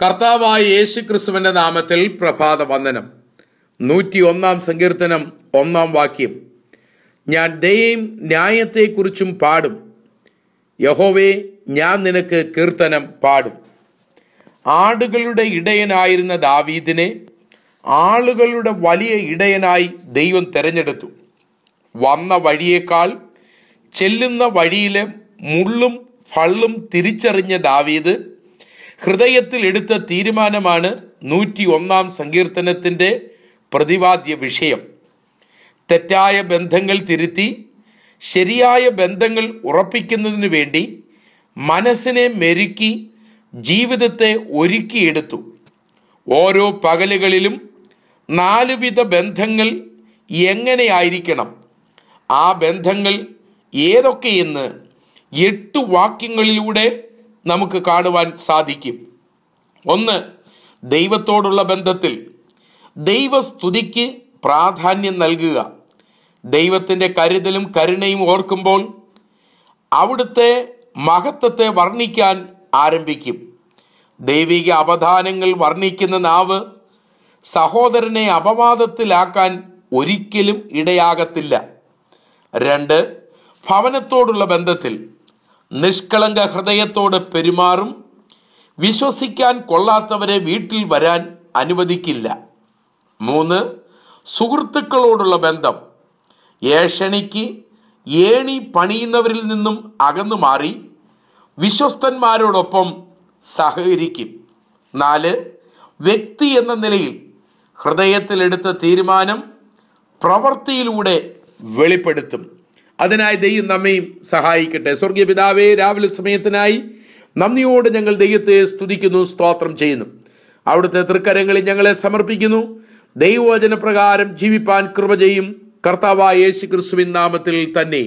കർത്താവായ യേശു ക്രിസ്തുവിൻ്റെ നാമത്തിൽ പ്രഭാത വന്ദനം നൂറ്റി ഒന്നാം സങ്കീർത്തനം ഒന്നാം വാക്യം ഞാൻ ദയയും ന്യായത്തെക്കുറിച്ചും പാടും യഹോവേ ഞാൻ നിനക്ക് കീർത്തനം പാടും ആടുകളുടെ ഇടയനായിരുന്ന ദാവീദിനെ ആളുകളുടെ വലിയ ഇടയനായി ദൈവം തിരഞ്ഞെടുത്തു വന്ന വഴിയേക്കാൾ ചെല്ലുന്ന വഴിയിലെ മുള്ളും ഫള്ളും തിരിച്ചറിഞ്ഞ ദാവീദ് ഹൃദയത്തിൽ എടുത്ത തീരുമാനമാണ് നൂറ്റി ഒന്നാം സങ്കീർത്തനത്തിൻ്റെ പ്രതിപാദ്യ വിഷയം തെറ്റായ ബന്ധങ്ങൾ തിരുത്തി ശരിയായ ബന്ധങ്ങൾ ഉറപ്പിക്കുന്നതിന് വേണ്ടി മനസ്സിനെ മെരുക്കി ജീവിതത്തെ ഒരുക്കിയെടുത്തു ഓരോ പകലുകളിലും നാലുവിധ ബന്ധങ്ങൾ എങ്ങനെയായിരിക്കണം ആ ബന്ധങ്ങൾ ഏതൊക്കെയെന്ന് എട്ട് വാക്യങ്ങളിലൂടെ നമുക്ക് കാണുവാൻ സാധിക്കും ഒന്ന് ദൈവത്തോടുള്ള ബന്ധത്തിൽ ദൈവസ്തുതിക്ക് പ്രാധാന്യം നൽകുക ദൈവത്തിൻ്റെ കരുതലും കരുണയും ഓർക്കുമ്പോൾ അവിടുത്തെ മഹത്വത്തെ വർണ്ണിക്കാൻ ആരംഭിക്കും ദൈവിക അവധാനങ്ങൾ വർണ്ണിക്കുന്ന നാവ് സഹോദരനെ അപവാദത്തിലാക്കാൻ ഒരിക്കലും ഇടയാകത്തില്ല രണ്ട് ഭവനത്തോടുള്ള ബന്ധത്തിൽ നിഷ്കളങ്ക ഹൃദയത്തോട് പെരുമാറും വിശ്വസിക്കാൻ കൊള്ളാത്തവരെ വീട്ടിൽ വരാൻ അനുവദിക്കില്ല മൂന്ന് സുഹൃത്തുക്കളോടുള്ള ബന്ധം ഏഷണിക്ക് ഏണി പണിയുന്നവരിൽ നിന്നും അകന്നു മാറി വിശ്വസ്തന്മാരോടൊപ്പം സഹകരിക്കും നാല് വ്യക്തി എന്ന നിലയിൽ ഹൃദയത്തിലെടുത്ത തീരുമാനം പ്രവൃത്തിയിലൂടെ വെളിപ്പെടുത്തും അതിനായി ദൈവം നമ്മയും സഹായിക്കട്ടെ സ്വർഗീയ പിതാവേ രാവിലെ സമയത്തിനായി നന്ദിയോട് ഞങ്ങൾ ദൈവത്തെ സ്തുതിക്കുന്നു സ്തോത്രം ചെയ്യുന്നു അവിടുത്തെ തൃക്കരങ്ങളിൽ ഞങ്ങളെ സമർപ്പിക്കുന്നു ദൈവവചന പ്രകാരം ജീവിപ്പാൻ കൃപ ചെയ്യും കർത്താവായ യേശു ക്രിസ്തുവിൻ നാമത്തിൽ തന്നെ